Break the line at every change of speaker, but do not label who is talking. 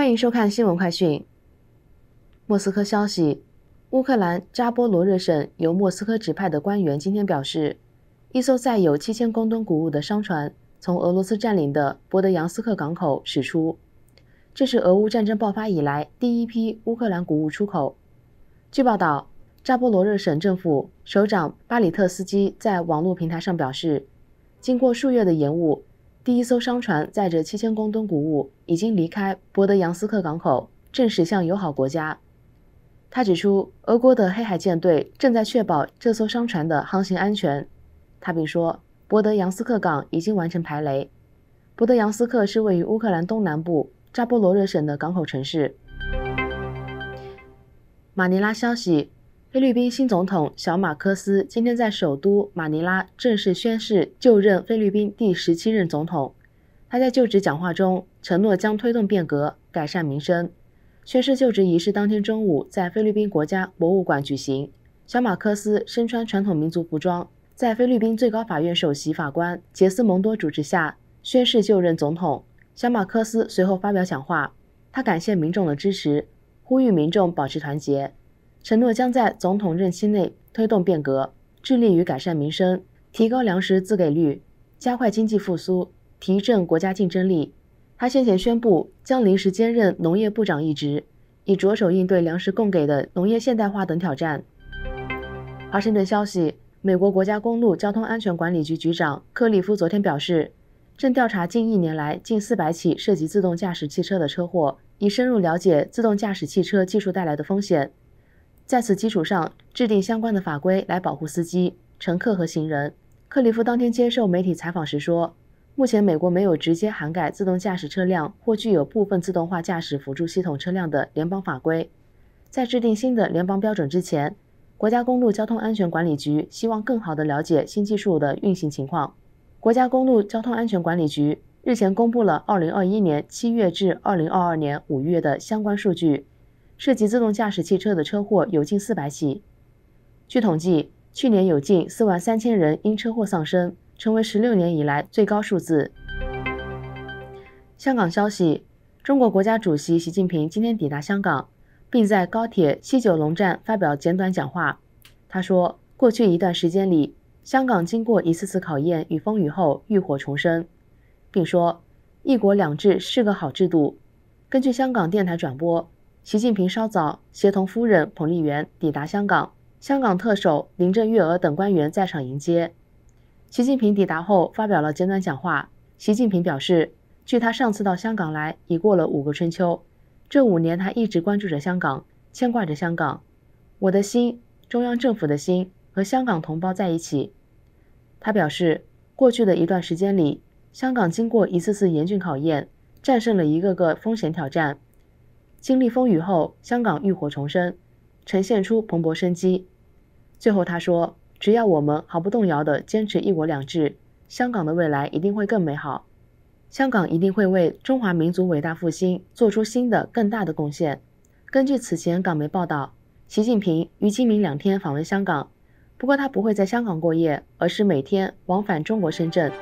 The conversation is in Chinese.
欢迎收看新闻快讯。莫斯科消息：乌克兰扎波罗热省由莫斯科指派的官员今天表示，一艘载有七千公吨谷物的商船从俄罗斯占领的博德扬斯克港口驶出，这是俄乌战争爆发以来第一批乌克兰谷物出口。据报道，扎波罗热省政府首长巴里特斯基在网络平台上表示，经过数月的延误。第一艘商船载着七千公吨谷物已经离开博德扬斯克港口，正驶向友好国家。他指出，俄国的黑海舰队正在确保这艘商船的航行安全。他并说，博德扬斯克港已经完成排雷。博德扬斯克是位于乌克兰东南部扎波罗热省的港口城市。马尼拉消息。菲律宾新总统小马科斯今天在首都马尼拉正式宣誓就任菲律宾第十七任总统。他在就职讲话中承诺将推动变革、改善民生。宣誓就职仪式当天中午在菲律宾国家博物馆举行。小马科斯身穿传统民族服装，在菲律宾最高法院首席法官杰斯蒙多主持下宣誓就任总统。小马科斯随后发表讲话，他感谢民众的支持，呼吁民众保持团结。承诺将在总统任期内推动变革，致力于改善民生，提高粮食自给率，加快经济复苏，提振国家竞争力。他先前宣布将临时兼任农业部长一职，以着手应对粮食供给的农业现代化等挑战。华盛顿消息：美国国家公路交通安全管理局局长克里夫昨天表示，正调查近一年来近四百起涉及自动驾驶汽车的车祸，以深入了解自动驾驶汽车技术带来的风险。在此基础上，制定相关的法规来保护司机、乘客和行人。克里夫当天接受媒体采访时说：“目前，美国没有直接涵盖自动驾驶车辆或具有部分自动化驾驶辅助系统车辆的联邦法规。在制定新的联邦标准之前，国家公路交通安全管理局希望更好地了解新技术的运行情况。”国家公路交通安全管理局日前公布了2021年7月至2022年5月的相关数据。涉及自动驾驶汽车的车祸有近四百起。据统计，去年有近四万三千人因车祸丧生，成为十六年以来最高数字。香港消息：中国国家主席习近平今天抵达香港，并在高铁西九龙站发表简短讲话。他说：“过去一段时间里，香港经过一次次考验与风雨后浴火重生。”并说：“一国两制是个好制度。”根据香港电台转播。习近平稍早协同夫人彭丽媛抵达香港，香港特首林郑月娥等官员在场迎接。习近平抵达后发表了简短讲话。习近平表示，距他上次到香港来已过了五个春秋，这五年他一直关注着香港，牵挂着香港，我的心、中央政府的心和香港同胞在一起。他表示，过去的一段时间里，香港经过一次次严峻考验，战胜了一个个风险挑战。经历风雨后，香港浴火重生，呈现出蓬勃生机。最后他说：“只要我们毫不动摇地坚持‘一国两制’，香港的未来一定会更美好。香港一定会为中华民族伟大复兴做出新的、更大的贡献。”根据此前港媒报道，习近平于今明两天访问香港，不过他不会在香港过夜，而是每天往返中国深圳。